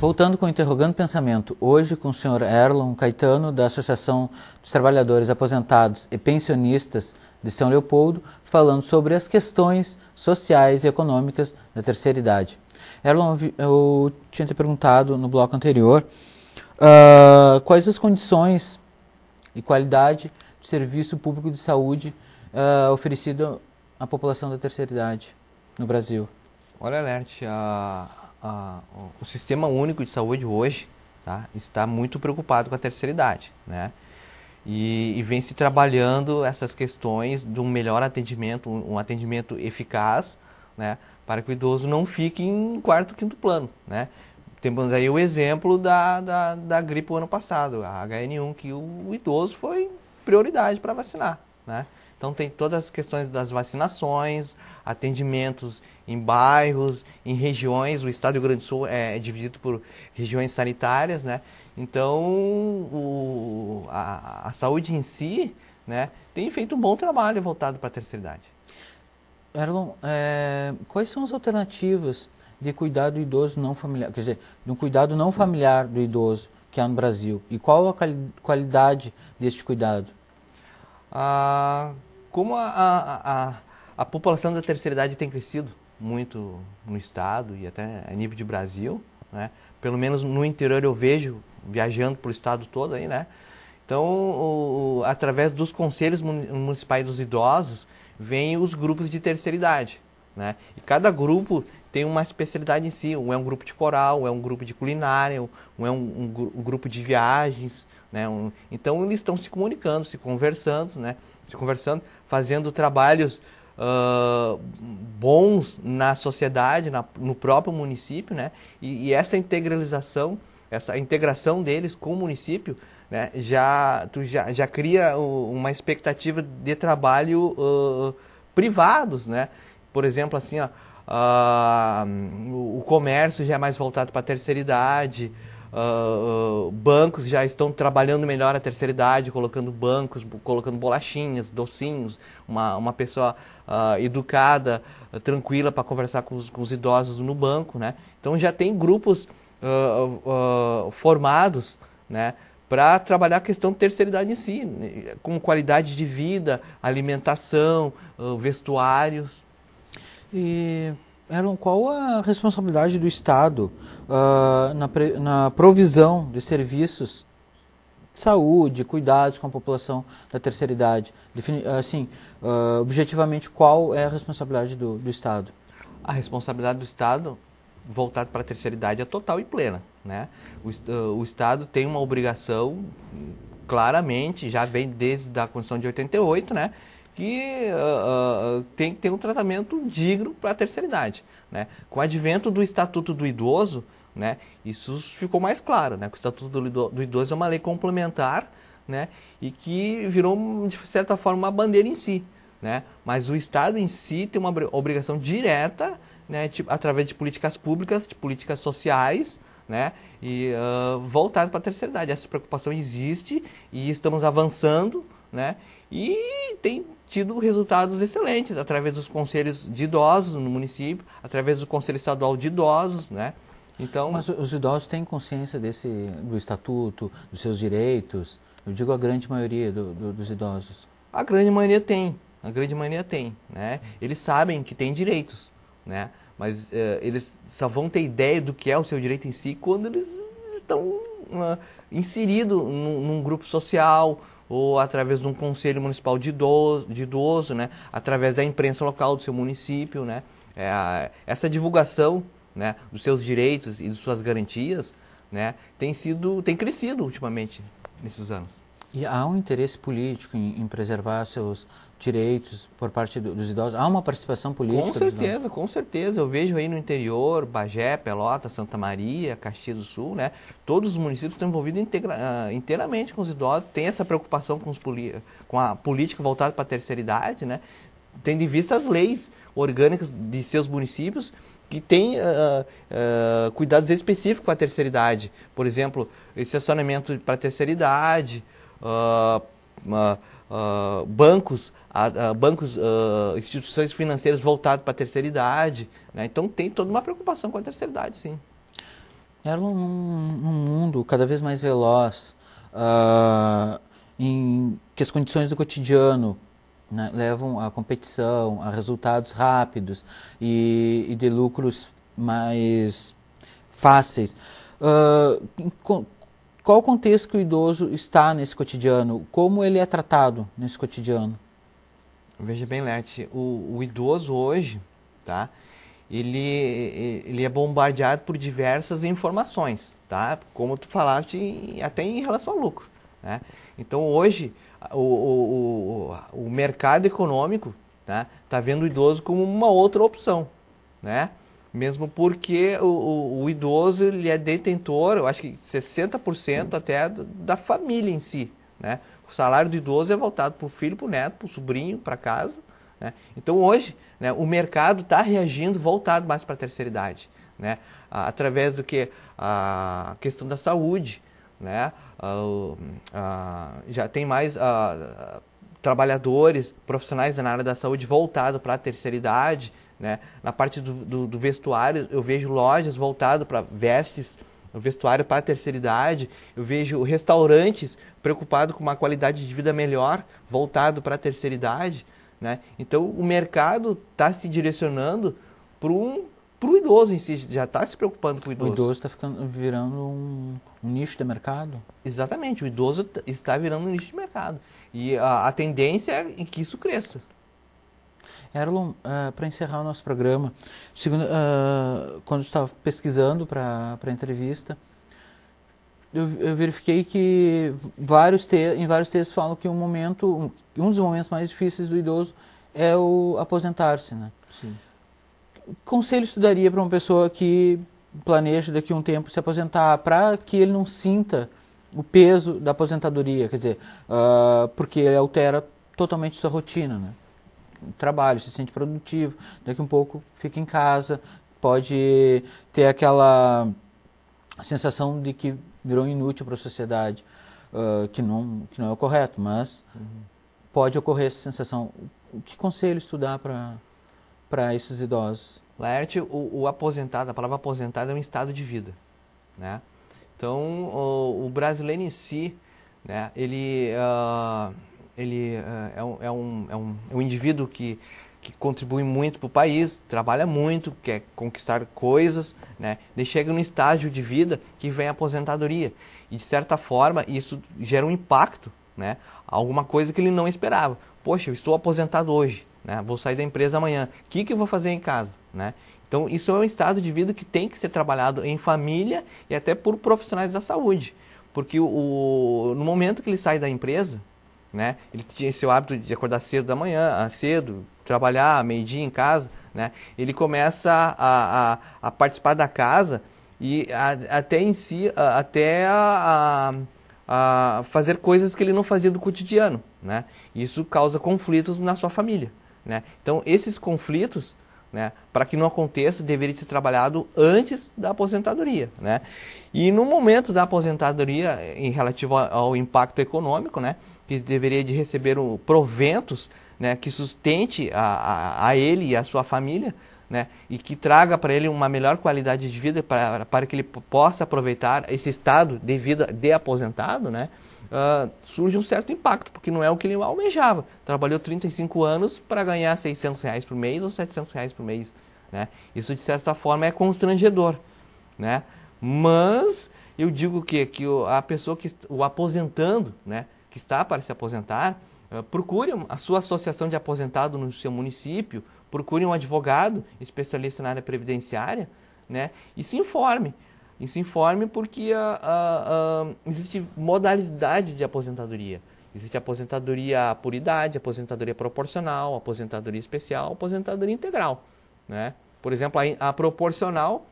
Voltando com o Interrogando Pensamento, hoje com o Sr. Erlon Caetano, da Associação dos Trabalhadores Aposentados e Pensionistas de São Leopoldo, falando sobre as questões sociais e econômicas da terceira idade. Erlon, eu tinha te perguntado no bloco anterior uh, quais as condições e qualidade do serviço público de saúde uh, oferecido à população da terceira idade no Brasil. Olha, Lert, a, a, o Sistema Único de Saúde hoje tá, está muito preocupado com a terceira idade, né? E, e, vem se trabalhando essas questões de um melhor atendimento, um, um atendimento eficaz, né? Para que o idoso não fique em quarto, quinto plano, né? Temos aí o exemplo da, da, da gripe o ano passado, a HN1, que o, o idoso foi prioridade para vacinar, né? Então tem todas as questões das vacinações, atendimentos em bairros, em regiões. O Estado do Rio Grande do Sul é, é dividido por regiões sanitárias, né? Então o, a, a saúde em si, né, tem feito um bom trabalho voltado para a terceira idade. Erlon, é, quais são as alternativas de cuidado do idoso não familiar, quer dizer, de um cuidado não familiar do idoso que há no Brasil? E qual a qualidade deste cuidado? Ah, como a, a, a, a população da terceira idade tem crescido muito no estado e até a nível de Brasil, né? Pelo menos no interior eu vejo viajando para o estado todo aí, né? Então, o, através dos conselhos municipais dos idosos, vêm os grupos de terceira idade, né? E cada grupo tem uma especialidade em si. Um é um grupo de coral, um é um grupo de culinária, um é um, um, um grupo de viagens, né? Um, então, eles estão se comunicando, se conversando, né? Se conversando fazendo trabalhos uh, bons na sociedade, na, no próprio município, né? E, e, essa integralização, essa integração deles com o município, né? Já tu já, já cria uma expectativa de trabalho uh, privados, né? Por exemplo, assim, ó, uh, o comércio já é mais voltado para a terceira idade. Uh, uh, bancos já estão trabalhando melhor a terceira idade, colocando bancos, colocando bolachinhas, docinhos, uma, uma pessoa uh, educada, tranquila para conversar com os, com os, idosos no banco, né? Então já tem grupos formados, né? Para trabalhar a questão da terceira idade em si, com qualidade de vida, alimentação, vestuários. E Erlon, qual a responsabilidade do Estado uh, na, na provisão de serviços de saúde, cuidados com a população da terceira idade? Defini assim, uh, objetivamente, qual é a responsabilidade do, do Estado? A responsabilidade do Estado voltado para a terceira idade é total e plena. Né? O, ah, o, Estado tem uma obrigação, hum, claramente, já vem desde a Constituição de 88, né? que tem que ter um tratamento digno para a terceira idade. Né? Com o advento do Estatuto do Idoso, né, isso ficou mais claro, né? que o Estatuto do Idoso é uma lei complementar né, e que virou, de certa forma, uma bandeira em si. Né? Mas o Estado em si tem uma obrigação direta, né, de, através de políticas públicas, de políticas sociais, né? E uh, voltado para a terceira idade. Essa preocupação existe e estamos avançando, né? E tem tido resultados excelentes através dos conselhos de idosos no município, através do Conselho Estadual de Idosos, né? Então, mas os idosos têm consciência desse do estatuto, dos seus direitos. Eu digo a grande maioria do, do, dos idosos. A grande maioria tem, a grande maioria tem, né? Eles sabem que têm direitos, né? Mas uh, eles só vão ter ideia do que é o seu direito em si quando eles estão uh, ah, inseridos num, num grupo social, ou através de um conselho municipal de idoso, de idoso né? através da imprensa local do seu município. Né? É, essa divulgação né, dos seus direitos e de suas garantias né, tem, sido, tem crescido ultimamente nesses anos. E há um interesse político em, em preservar seus direitos por parte do, dos idosos? Há uma participação política? Com certeza, com certeza. Eu vejo aí no interior, Bagé, Pelota, Santa Maria, Caxias do Sul, né? Todos os municípios estão envolvidos integra, ah, inteiramente com os idosos, tem essa preocupação com, os, com a política voltada para a terceira idade, né? Tendo em vista as leis orgânicas de seus municípios que tem uh, ah, uh, ah, cuidados específicos com a terceira idade. Por exemplo, estacionamento para terceira idade, uh, uh, bancos, bancos instituições financeiras voltadas para a terceira idade. Né? Então tem toda uma preocupação com a terceira idade, sim. Era num, mundo cada vez mais veloz, em que as condições do cotidiano né, levam à competição, a resultados rápidos e, e de lucros mais fáceis. Uh, qual o contexto que o idoso está nesse cotidiano? Como ele é tratado nesse cotidiano? Veja bem, Lerte, o, o idoso hoje, tá? Ele, ele é bombardeado por diversas informações, tá? Como tu falaste, até em relação ao lucro, né? Então, hoje, o, o, o, o mercado econômico, tá? Tá vendo o idoso como uma outra opção, né? Mesmo porque o, o, o idoso ele é detentor, eu acho que 60% até da família em si. Né? O salário do idoso é voltado para o filho, para o neto, para o sobrinho, para casa. Né? Então hoje né, o mercado está reagindo voltado mais para a terceira idade. Né? Através do que? A questão da saúde. Né? Uh, uh, já tem mais uh, trabalhadores, profissionais na área da saúde voltado para a terceira idade, né? Na parte do, do, do vestuário, eu vejo lojas voltadas para vestes, vestuário para a terceira idade, eu vejo restaurantes preocupados com uma qualidade de vida melhor, voltado para a terceira idade. Né? Então, o mercado está se direcionando para um para o idoso em si, já está se preocupando com o idoso. O idoso está virando um, um, nicho de mercado? Exatamente, o idoso está virando um nicho de mercado. E a, a tendência é que isso cresça. Erlon, uh, ah, para encerrar o nosso programa, segundo, uh, quando estava pesquisando para a entrevista, eu, eu, verifiquei que vários te em vários textos falam que um momento, um, um dos momentos mais difíceis do idoso é o aposentar-se, né? Sim. Conselho estudaria para uma pessoa que planeja daqui a um tempo se aposentar, para que ele não sinta o peso da aposentadoria, quer dizer, uh, porque ele altera totalmente sua rotina, né? trabalho, se sente produtivo, daqui um pouco fica em casa, pode ter aquela sensação de que virou inútil para a sociedade, uh, que, não, que não é o correto, mas uhum. pode ocorrer essa sensação. Que conselho estudar para esses idosos? Laerte, o, o, aposentado, a palavra aposentado é um estado de vida, né? Então, o, o brasileiro em si, né, ele ele eh, é um, é um, é um, é um indivíduo que, que contribui muito para o país, trabalha muito, quer conquistar coisas, né? Ele chega num estágio de vida que vem a aposentadoria. E, de certa forma, isso gera um impacto, né? Alguma coisa que ele não esperava. Poxa, eu estou aposentado hoje, né? Vou sair da empresa amanhã. O que, que eu vou fazer em casa, né? Então, isso é um estado de vida que tem que ser trabalhado em família e até por profissionais da saúde. Porque o, no momento que ele sai da empresa, né? Ele tinha seu hábito de acordar cedo da manhã, ah, cedo, trabalhar meio-dia em casa, né? Ele começa a, a, a participar da casa e a, até em si, até a, a, fazer coisas que ele não fazia do cotidiano, né? Isso causa conflitos na sua família, né? Então, esses conflitos né? Para que não aconteça, deveria ser trabalhado antes da aposentadoria. Né? E no momento da aposentadoria, em relativo ao impacto econômico, né? que deveria de receber o proventos né? que sustente a, a, a ele e a sua família, né, e que traga para ele uma melhor qualidade de vida para que ele possa aproveitar esse estado de vida de aposentado, né, uh, surge um certo impacto, porque não é o que ele almejava. Trabalhou 35 anos para ganhar 600 reais por mês ou 700 reais por mês. Né? Isso, de certa forma, é constrangedor. Né? Mas eu digo que, que a pessoa que o aposentando, né, que está para se aposentar, uh, procure a sua associação de aposentado no seu município, procure um advogado especialista na área previdenciária né, e se informe. E se informe porque a, a, a, existe modalidade de aposentadoria. Existe aposentadoria por idade, aposentadoria proporcional, aposentadoria especial, aposentadoria integral. Né? Por exemplo, a, proporcional,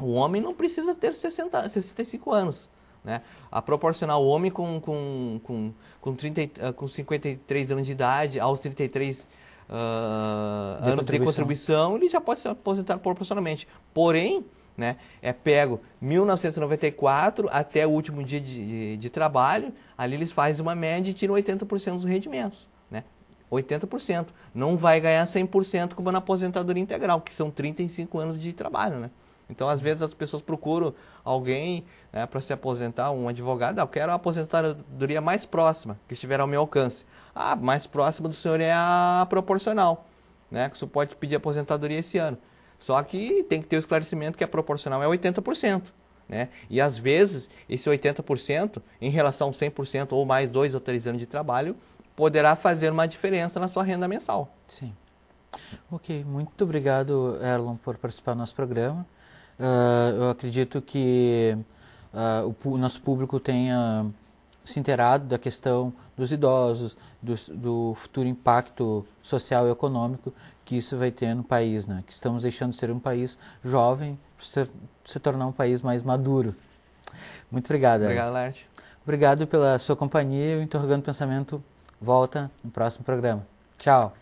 o homem não precisa ter 60, 65 anos. Né? A proporcional, o homem com, com, com, com, 30, ah, com 53 anos de idade, aos 33 uh, ah, de anos contribuição. de contribuição, ele já pode se aposentar proporcionalmente. Porém, né? É pego 1994 até o último dia de, de, de trabalho, ali eles fazem uma média e tiram 80% dos rendimentos. Né? 80%. Não vai ganhar 100% como na aposentadoria integral, que são 35 anos de trabalho. Né? Então, às vezes, as pessoas procuram alguém né, para se aposentar, um advogado, ah, eu quero a aposentadoria mais próxima, que estiver ao meu alcance. Ah, mais próxima do senhor é a proporcional, né? Que o senhor pode pedir aposentadoria esse ano. Só que tem que ter o esclarecimento que a proporcional é 80%. Né? E às vezes, esse 80%, em relação a 100% ou mais dois ou três anos de trabalho, poderá fazer uma diferença na sua renda mensal. Sim. Ok, muito obrigado, Erlon, por participar do nosso programa. Uh, eu acredito que uh, o nosso público tenha se inteirado da questão dos idosos, do, do, futuro impacto social e econômico que isso vai ter no país, né? que estamos deixando de ser um país jovem para se, se, tornar um país mais maduro. Muito obrigado. Obrigado, Larte. Obrigado pela sua companhia. O Interrogando Pensamento volta no próximo programa. Tchau.